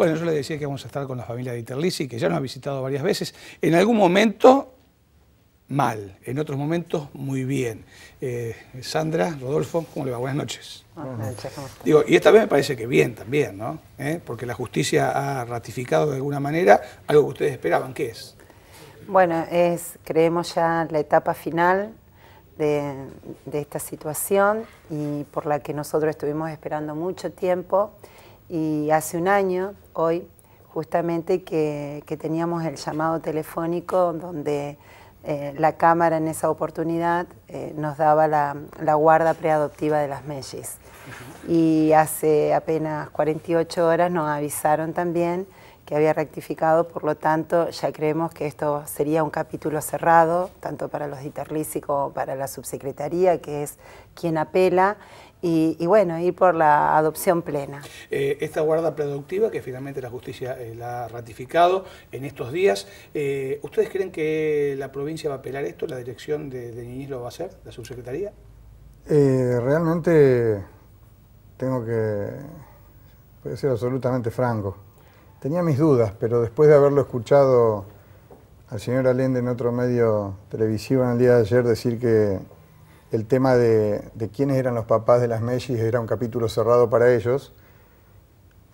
Bueno, yo le decía que vamos a estar con la familia de Iterlisi, que ya nos ha visitado varias veces. En algún momento mal, en otros momentos muy bien. Eh, Sandra, Rodolfo, ¿cómo le va? Buenas noches. Buenas noches, Digo, y esta vez me parece que bien también, ¿no? Eh, porque la justicia ha ratificado de alguna manera algo que ustedes esperaban, ¿qué es? Bueno, es, creemos ya la etapa final de esta situación y por la que nosotros estuvimos esperando mucho tiempo. Y hace un año, hoy, justamente que, teníamos el llamado telefónico donde eh, la Cámara en esa oportunidad eh, nos daba la, guarda preadoptiva de las mellis. Y hace apenas 48 horas nos avisaron también que había rectificado, por lo tanto ya creemos que esto sería un capítulo cerrado, tanto para los diterlísicos como para la subsecretaría, que es quien apela, y, bueno, ir por la adopción plena. Eh, esta guarda productiva, que finalmente la justicia eh, la ha ratificado en estos días, eh, ¿ustedes creen que la provincia va a apelar esto? ¿La dirección de, de lo va a hacer? ¿La subsecretaría? realmente tengo que voy ser absolutamente franco. Tenía mis dudas, pero después de haberlo escuchado al señor Allende en otro medio televisivo en el día de ayer decir que el tema de, quiénes eran los papás de las Mellis era un capítulo cerrado para ellos.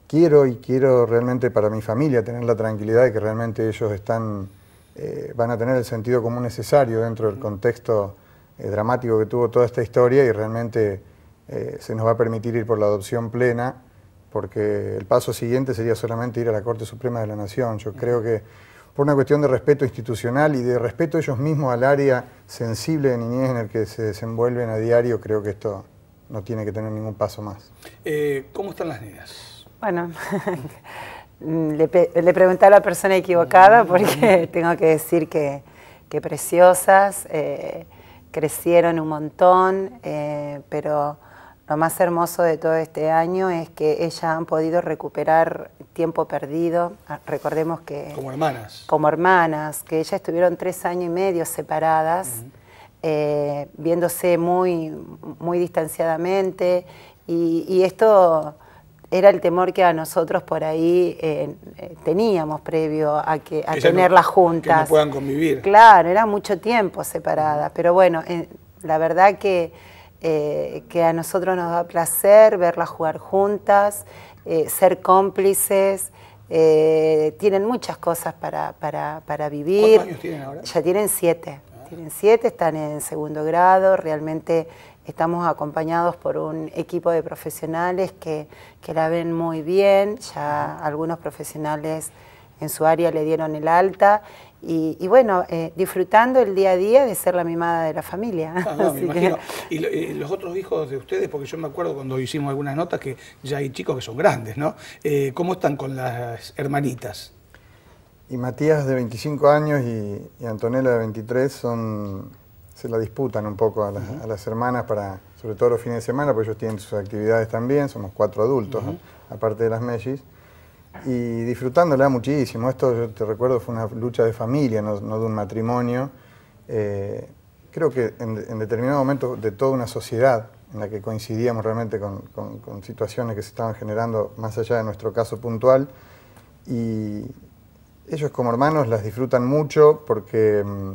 Quiero y quiero realmente para mi familia tener la tranquilidad de que realmente ellos están, eh, van a tener el sentido común necesario dentro del contexto eh, dramático que tuvo toda esta historia y realmente eh, se nos va a permitir ir por la adopción plena, porque el paso siguiente sería solamente ir a la Corte Suprema de la Nación. Yo creo que por una cuestión de respeto institucional y de respeto ellos mismos al área sensible de niñez en el que se desenvuelven a diario, creo que esto no tiene que tener ningún paso más. Eh, ¿Cómo están las niñas? Bueno, le, le, pregunté a la persona equivocada porque tengo que decir que, preciosas, eh, crecieron un montón, eh, pero lo más hermoso de todo este año es que ellas han podido recuperar tiempo perdido. Ah, recordemos que... Como hermanas. Como hermanas, que ellas estuvieron tres años y medio separadas, eh, viéndose muy, muy distanciadamente. Y, esto era el temor que a nosotros por ahí eh, eh, teníamos previo a, que, a tenerlas juntas. Que puedan convivir. Claro, era mucho tiempo separadas. Pero bueno, la verdad que eh, que a nosotros nos da placer verlas jugar juntas, eh, ser cómplices. Eh, tienen muchas cosas para, para, vivir. ¿Cuántos años tienen ahora? Ya tienen siete. Tienen siete, están en segundo grado, realmente estamos acompañados por un equipo de profesionales que, la ven muy bien, ya algunos profesionales en su área le dieron el alta y, bueno, eh, disfrutando el día a día de ser la mimada de la familia. Ah, y, eh, los otros hijos de ustedes, porque yo me acuerdo cuando hicimos algunas notas que ya hay chicos que son grandes, ¿no? Eh, ¿Cómo están con las hermanitas? Y Matías de 25 años y, Antonella de 23 son, se la disputan un poco a las, hermanas para, sobre todo los fines de semana, porque ellos tienen sus actividades también, somos cuatro adultos, aparte de las mellis y disfrutándola muchísimo. Esto, yo te recuerdo, fue una lucha de familia, no, de un matrimonio. Eh, creo que en, determinado momento de toda una sociedad en la que coincidíamos realmente con, situaciones que se estaban generando más allá de nuestro caso puntual. Y ellos como hermanos las disfrutan mucho porque mm,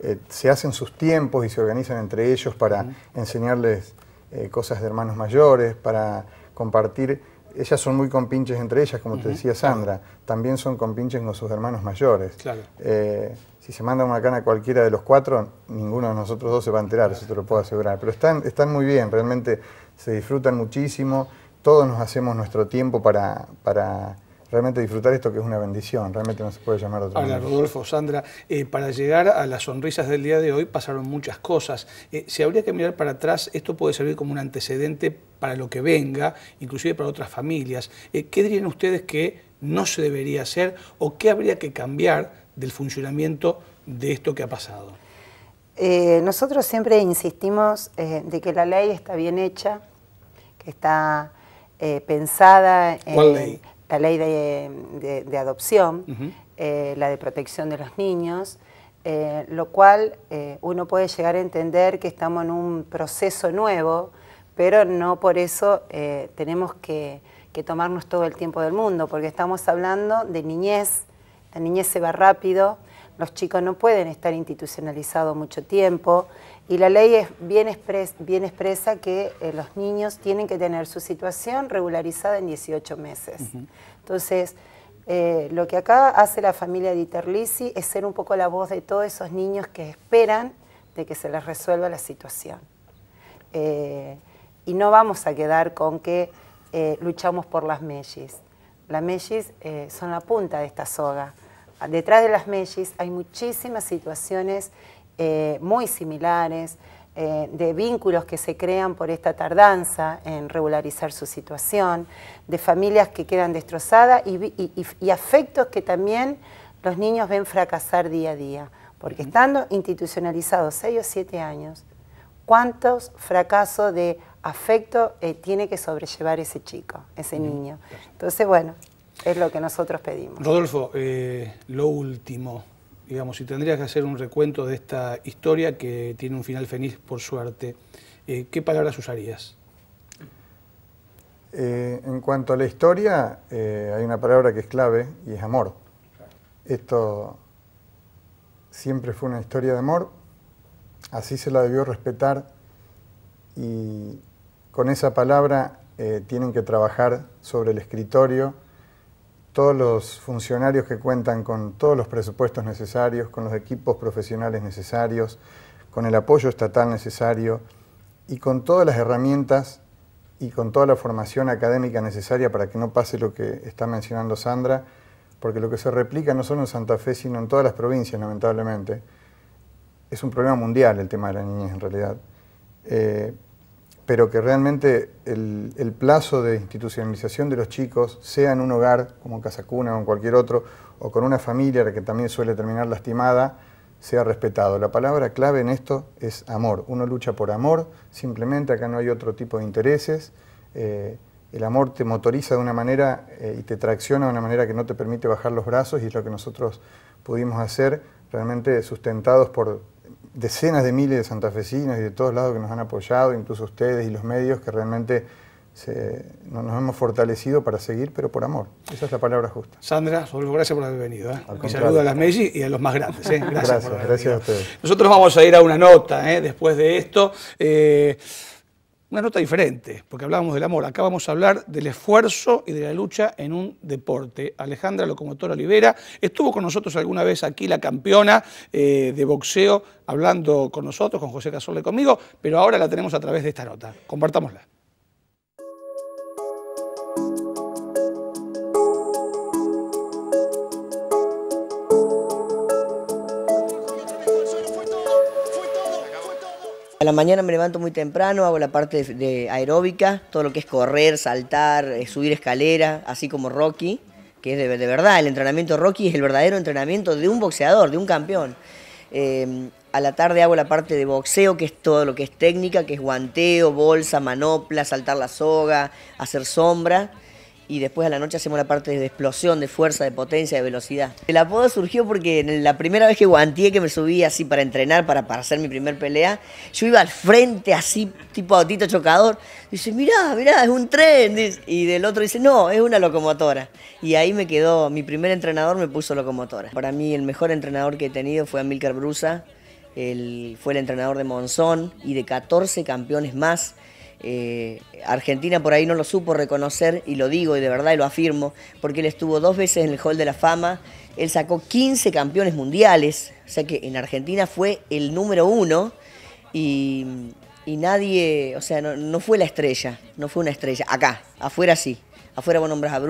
eh, se hacen sus tiempos y se organizan entre ellos para enseñarles eh, cosas de hermanos mayores, para compartir ellas son muy compinches entre ellas, como te decía Sandra, también son compinches con sus hermanos mayores. Eh, si se manda una cana a cualquiera de los cuatro, ninguno de nosotros dos se va a enterar, eso te lo puedo asegurar. Pero están, están muy bien, realmente se disfrutan muchísimo, todos nos hacemos nuestro tiempo para, para realmente disfrutar esto que es una bendición, realmente no se puede llamar de otra cosa. Hola Rodolfo, Sandra, eh, para llegar a las sonrisas del día de hoy pasaron muchas cosas. Eh, si habría que mirar para atrás, esto puede servir como un antecedente para lo que venga, inclusive para otras familias. Eh, ¿Qué dirían ustedes que no se debería hacer o qué habría que cambiar del funcionamiento de esto que ha pasado? nosotros siempre insistimos de que la ley está bien hecha, que está pensada en... ¿Cuál ley? la ley de, adopción, eh, la de protección de los niños, eh, lo cual eh, uno puede llegar a entender que estamos en un proceso nuevo, pero no por eso tenemos que, que, tomarnos todo el tiempo del mundo, porque estamos hablando de niñez, la niñez se va rápido, los chicos no pueden estar institucionalizados mucho tiempo, y la ley es bien, expresa que eh, los niños tienen que tener su situación regularizada en 18 meses. Entonces, eh, lo que acá hace la familia de Iterlisi es ser un poco la voz de todos esos niños que esperan de que se les resuelva la situación. Eh, y no vamos a quedar con que luchamos por las mellis. Las mellis son la punta de esta soga. Detrás de las mellis hay muchísimas situaciones eh, muy similares, eh, de vínculos que se crean por esta tardanza en regularizar su situación, de familias que quedan destrozadas y, afectos que también los niños ven fracasar día a día. Porque estando institucionalizados 6 o 7 años, ¿cuántos fracasos de afecto eh, tiene que sobrellevar ese chico, ese niño? Entonces, bueno, es lo que nosotros pedimos. Rodolfo, lo último digamos, si tendrías que hacer un recuento de esta historia que tiene un final feliz por suerte, eh, ¿qué palabras usarías? Eh, en cuanto a la historia, eh, hay una palabra que es clave y es amor. Esto siempre fue una historia de amor, así se la debió respetar y con esa palabra tienen que trabajar sobre el escritorio todos los funcionarios que cuentan con todos los presupuestos necesarios, con los equipos profesionales necesarios, con el apoyo estatal necesario y con todas las herramientas y con toda la formación académica necesaria para que no pase lo que está mencionando Sandra, porque lo que se replica no solo en Santa Fe, sino en todas las provincias, lamentablemente. Es un problema mundial el tema de la niñez en realidad. Eh, pero que realmente el, plazo de institucionalización de los chicos, sea en un hogar como en cuna o en cualquier otro, o con una familia que también suele terminar lastimada, sea respetado. La palabra clave en esto es amor. Uno lucha por amor, simplemente acá no hay otro tipo de intereses. Eh, el amor te motoriza de una manera eh, y te tracciona de una manera que no te permite bajar los brazos y es lo que nosotros pudimos hacer realmente sustentados por, decenas de miles de santafesinos y de todos lados que nos han apoyado, incluso ustedes y los medios, que realmente nos hemos fortalecido para seguir, pero por amor. Esa es la palabra justa. Sandra, todo gracias por haber venido. ¿eh? saludo a las Messi y a los más grandes. ¿eh? Gracias, gracias, a ustedes. Nosotros vamos a ir a una nota ¿eh? después de esto. Eh, una nota diferente, porque hablábamos del amor. Acá vamos a hablar del esfuerzo y de la lucha en un deporte. Alejandra Locomotora Olivera estuvo con nosotros alguna vez aquí, la campeona eh, de boxeo, hablando con nosotros, con José y conmigo, pero ahora la tenemos a través de esta nota. Compartámosla. A la mañana me levanto muy temprano, hago la parte de, aeróbica, todo lo que es correr, saltar, eh, subir escalera, así como Rocky, que es de, verdad, el entrenamiento Rocky es el verdadero entrenamiento de un boxeador, de un campeón. Eh, a la tarde hago la parte de boxeo, que es todo lo que es técnica, que es guanteo, bolsa, manopla, saltar la soga, hacer sombra y después a la noche hacemos la parte de explosión, de fuerza, de potencia, de velocidad. El apodo surgió porque en la primera vez que guantié, que me subí así para entrenar, para, para hacer mi primer pelea, yo iba al frente así, tipo autito chocador, dice, mirá, mirá, es un tren, y del otro dice, no, es una locomotora. Y ahí me quedó, mi primer entrenador me puso locomotora. Para mí el mejor entrenador que he tenido fue Amílcar Brusa, él fue el entrenador de Monzón y de 14 campeones más eh, Argentina por ahí no lo supo reconocer, y lo digo y de verdad y lo afirmo, porque él estuvo dos veces en el Hall de la Fama, él sacó 15 campeones mundiales, o sea que en Argentina fue el número uno y, nadie, o sea, no, fue la estrella, no fue una estrella, acá, afuera sí, afuera vos nombras a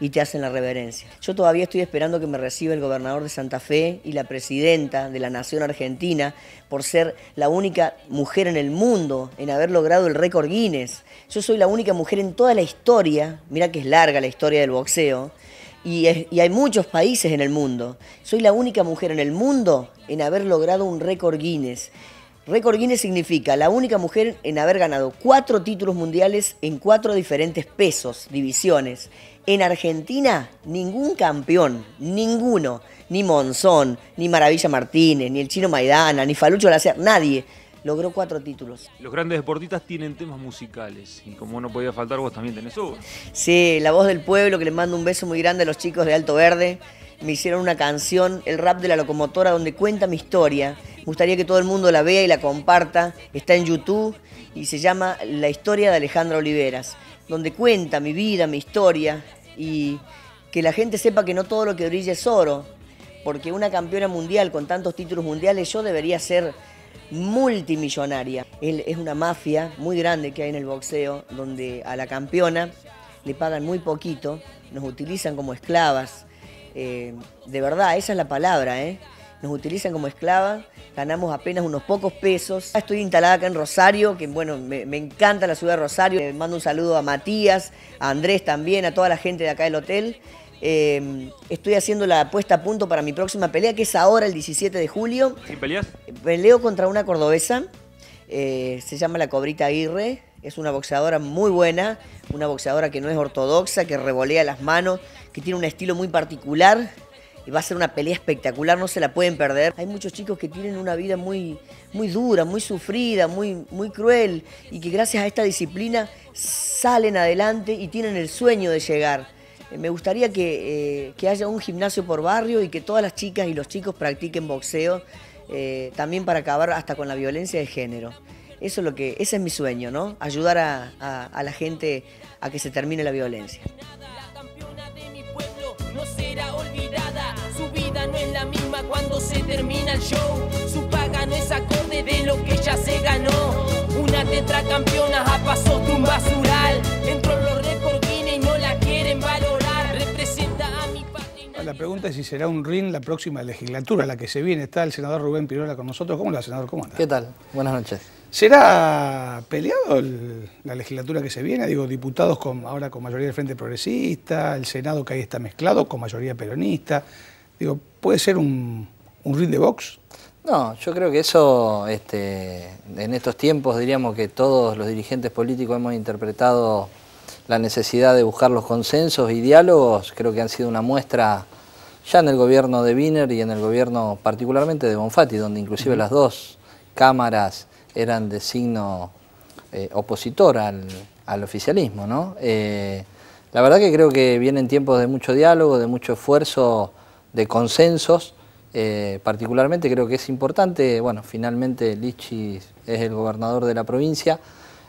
y te hacen la reverencia. Yo todavía estoy esperando que me reciba el gobernador de Santa Fe y la presidenta de la Nación Argentina por ser la única mujer en el mundo en haber logrado el récord Guinness. Yo soy la única mujer en toda la historia, mira que es larga la historia del boxeo, y, y, hay muchos países en el mundo. Soy la única mujer en el mundo en haber logrado un récord Guinness. Récord Guinness significa la única mujer en haber ganado cuatro títulos mundiales en cuatro diferentes pesos, divisiones. En Argentina, ningún campeón, ninguno, ni Monzón, ni Maravilla Martínez, ni el Chino Maidana, ni Falucho Lacer, nadie logró cuatro títulos. Los grandes deportistas tienen temas musicales y como no podía faltar vos también tenés uno. Sí, La Voz del Pueblo, que les mando un beso muy grande a los chicos de Alto Verde. Me hicieron una canción, El Rap de la Locomotora, donde cuenta mi historia. Me gustaría que todo el mundo la vea y la comparta. Está en YouTube y se llama La historia de Alejandra Oliveras donde cuenta mi vida, mi historia y que la gente sepa que no todo lo que brilla es oro, porque una campeona mundial con tantos títulos mundiales yo debería ser multimillonaria. Él es una mafia muy grande que hay en el boxeo, donde a la campeona le pagan muy poquito, nos utilizan como esclavas. Eh, de verdad, esa es la palabra, ¿eh? nos utilizan como esclava, ganamos apenas unos pocos pesos. Estoy instalada acá en Rosario, que bueno, me, encanta la ciudad de Rosario. Le mando un saludo a Matías, a Andrés también, a toda la gente de acá del hotel. Em, estoy haciendo la puesta a punto para mi próxima pelea, que es ahora el 17 de julio. ¿Sin peleas? Peleo contra una cordobesa, eh, se llama la Cobrita Aguirre. Es una boxeadora muy buena, una boxeadora que no es ortodoxa, que revolea las manos, que tiene un estilo muy particular y va a ser una pelea espectacular, no se la pueden perder. Hay muchos chicos que tienen una vida muy, muy dura, muy sufrida, muy, muy cruel y que gracias a esta disciplina salen adelante y tienen el sueño de llegar. Eh, me gustaría eh, que, haya un gimnasio por barrio y que todas las chicas y los chicos practiquen boxeo, eh, también para acabar hasta con la violencia de género. Eso es lo que, ese es mi sueño, ¿no? Ayudar a la gente a que se termine la violencia. cuando se termina el show. Su paga no es acorde de lo que ya se ganó. Una tetracampeona a ah, paso de un basural. Entró los récords y no la quieren valorar. Representa a mi patria. La pregunta es si será un ring la próxima legislatura, la que se viene. Está el senador Rubén Pirola con nosotros. ¿Cómo la senador? ¿Cómo anda? ¿Qué tal? Buenas noches. ¿Será peleado la legislatura que se viene? Digo, diputados con, ahora con mayoría del Frente Progresista, el Senado que ahí está mezclado con mayoría peronista. ¿puede ser un, ring de box? No, yo creo que eso, este, en estos tiempos diríamos que todos los dirigentes políticos hemos interpretado la necesidad de buscar los consensos y diálogos, creo que han sido una muestra ya en el gobierno de Wiener y en el gobierno particularmente de Bonfatti, donde inclusive las dos cámaras eran de signo eh, opositor al, oficialismo. ¿no? Eh, la verdad que creo que vienen tiempos de mucho diálogo, de mucho esfuerzo de consensos. Eh, particularmente creo que es importante, bueno, finalmente Lichi es el gobernador de la provincia,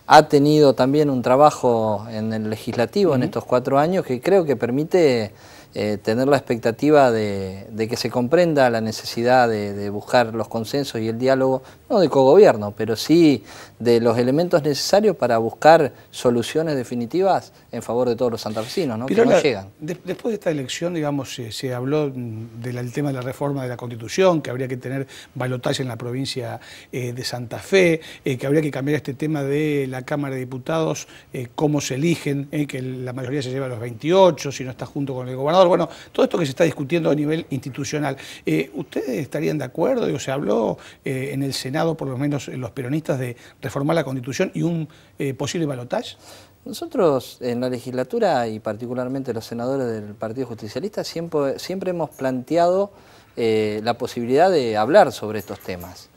ha tenido también un trabajo en el legislativo en estos cuatro años que creo que permite eh, tener la expectativa de, que se comprenda la necesidad de, buscar los consensos y el diálogo, no de cogobierno, pero sí de los elementos necesarios para buscar soluciones definitivas en favor de todos los santafesinos, ¿no? que no llegan. después de esta elección, digamos, se, habló del tema de la reforma de la Constitución, que habría que tener balotaje en la provincia eh, de Santa Fe, eh, que habría que cambiar este tema de la Cámara de Diputados, cómo se eligen, que la mayoría se lleva a los 28, si no está junto con el gobernador bueno, todo esto que se está discutiendo a nivel institucional. Eh, ¿Ustedes estarían de acuerdo? se habló eh, en el Senado, por lo menos los peronistas, de reformar la Constitución y un eh, posible balotaje. Nosotros en la legislatura y particularmente los senadores del Partido Justicialista siempre, siempre hemos planteado la posibilidad de hablar sobre estos temas,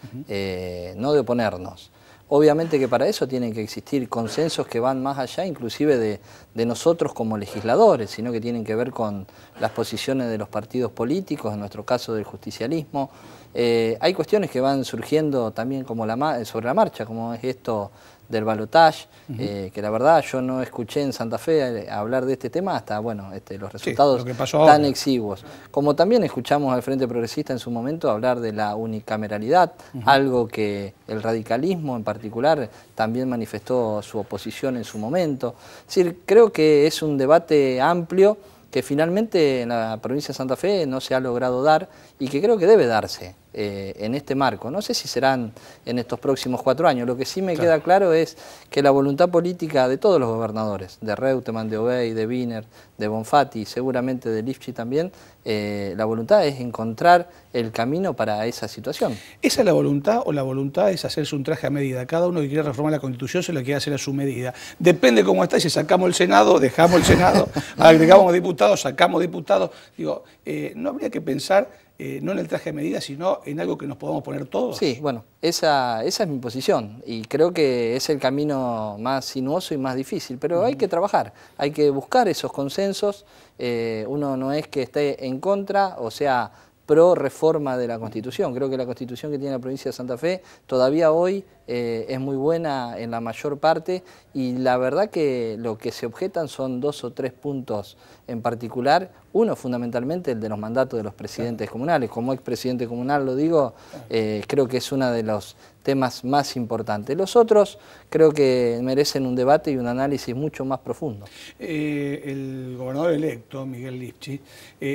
no de oponernos. Obviamente que para eso tienen que existir consensos que van más allá inclusive de, nosotros como legisladores, sino que tienen que ver con las posiciones de los partidos políticos, en nuestro caso del justicialismo. Eh, hay cuestiones que van surgiendo también como la, sobre la marcha, como es esto del balotage, eh, que la verdad yo no escuché en Santa Fe eh, hablar de este tema hasta bueno este, los resultados tan exiguos. Como también escuchamos al Frente Progresista en su momento hablar de la unicameralidad, algo que el radicalismo en particular también manifestó su oposición en su momento. Es creo que es un debate amplio que finalmente en la provincia de Santa Fe no se ha logrado dar y que creo que debe darse. Eh, en este marco. No sé si serán en estos próximos cuatro años. Lo que sí me queda claro es que la voluntad política de todos los gobernadores, de Reutemann, de Obey, de Wiener, de Bonfatti, seguramente de Lifchi también, eh, la voluntad es encontrar el camino para esa situación. ¿Esa es la voluntad o la voluntad es hacerse un traje a medida? Cada uno que quiere reformar la Constitución se la quiere hacer a su medida. Depende cómo está, si sacamos el Senado, dejamos el Senado, agregamos diputados, sacamos diputados. Digo, eh, no habría que pensar eh, no en el traje de medida, sino en algo que nos podamos poner todos. Sí, bueno, esa, es mi posición y creo que es el camino más sinuoso y más difícil, pero hay que trabajar, hay que buscar esos consensos, eh, uno no es que esté en contra, o sea, pro reforma de la Constitución, creo que la Constitución que tiene la provincia de Santa Fe todavía hoy eh, es muy buena en la mayor parte y la verdad que lo que se objetan son dos o tres puntos en particular. Uno fundamentalmente el de los mandatos de los presidentes comunales. Como expresidente comunal lo digo, eh, creo que es uno de los temas más importantes. Los otros creo que merecen un debate y un análisis mucho más profundo. Eh, el gobernador electo, Miguel Lipchi,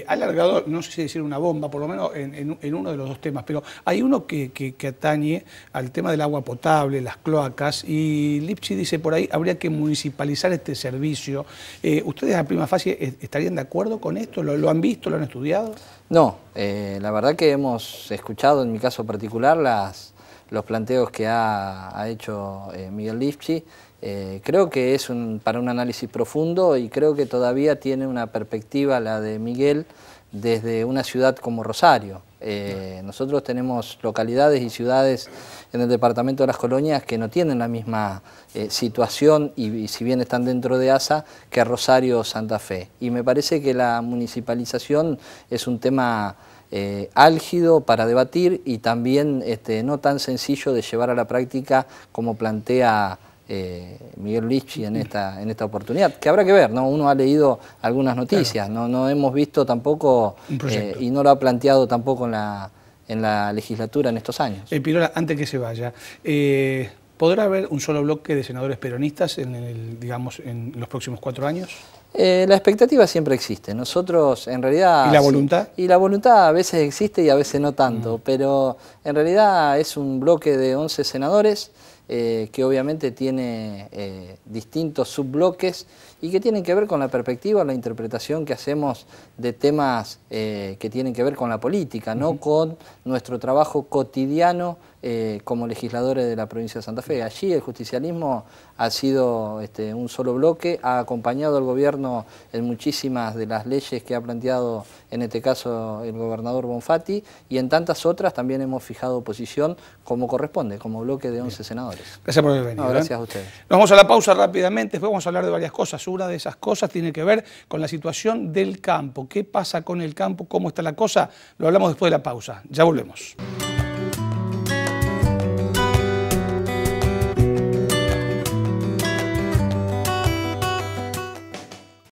ha alargado, no sé si decir una bomba, por lo menos en, uno de los dos temas, pero hay uno que, que atañe al tema del agua potable las cloacas, y Lipchi dice por ahí, habría que municipalizar este servicio. Eh, ¿Ustedes a prima fase estarían de acuerdo con esto? ¿Lo, han visto, lo han estudiado? No, eh, la verdad que hemos escuchado, en mi caso particular, las, los planteos que ha, hecho eh, Miguel Lipchi. creo que es un, para un análisis profundo y creo que todavía tiene una perspectiva la de Miguel desde una ciudad como Rosario. Eh, nosotros tenemos localidades y ciudades en el departamento de las colonias que no tienen la misma eh, situación y, si bien están dentro de ASA que Rosario o Santa Fe. Y me parece que la municipalización es un tema... Eh, álgido para debatir y también este, no tan sencillo de llevar a la práctica como plantea eh, Miguel Lichi en esta, en esta oportunidad, que habrá que ver, ¿no? Uno ha leído algunas noticias, no, no hemos visto tampoco eh, y no lo ha planteado tampoco en la, legislatura en estos años. el antes que se vaya, eh, ¿podrá haber un solo bloque de senadores peronistas en, digamos, en los próximos cuatro años? la expectativa siempre existe. Nosotros, en realidad. ¿Y la voluntad? y la voluntad a veces existe y a veces no tanto. Mm. Pero en realidad es un bloque de 11 senadores. Eh, que obviamente tiene eh, distintos subbloques y que tienen que ver con la perspectiva, la interpretación que hacemos de temas eh, que tienen que ver con la política, no con nuestro trabajo cotidiano eh, como legisladores de la provincia de Santa Fe. Allí el justicialismo ha sido este, un solo bloque, ha acompañado al gobierno en muchísimas de las leyes que ha planteado, en este caso, el gobernador Bonfatti, y en tantas otras también hemos fijado posición como corresponde, como bloque de 11 senadores. Gracias por haber venido. ¿eh? gracias a ustedes. vamos a la pausa rápidamente, después vamos a hablar de varias cosas. Una de esas cosas tiene que ver con la situación del campo. ¿Qué pasa con el campo? ¿Cómo está la cosa? Lo hablamos después de la pausa. Ya volvemos.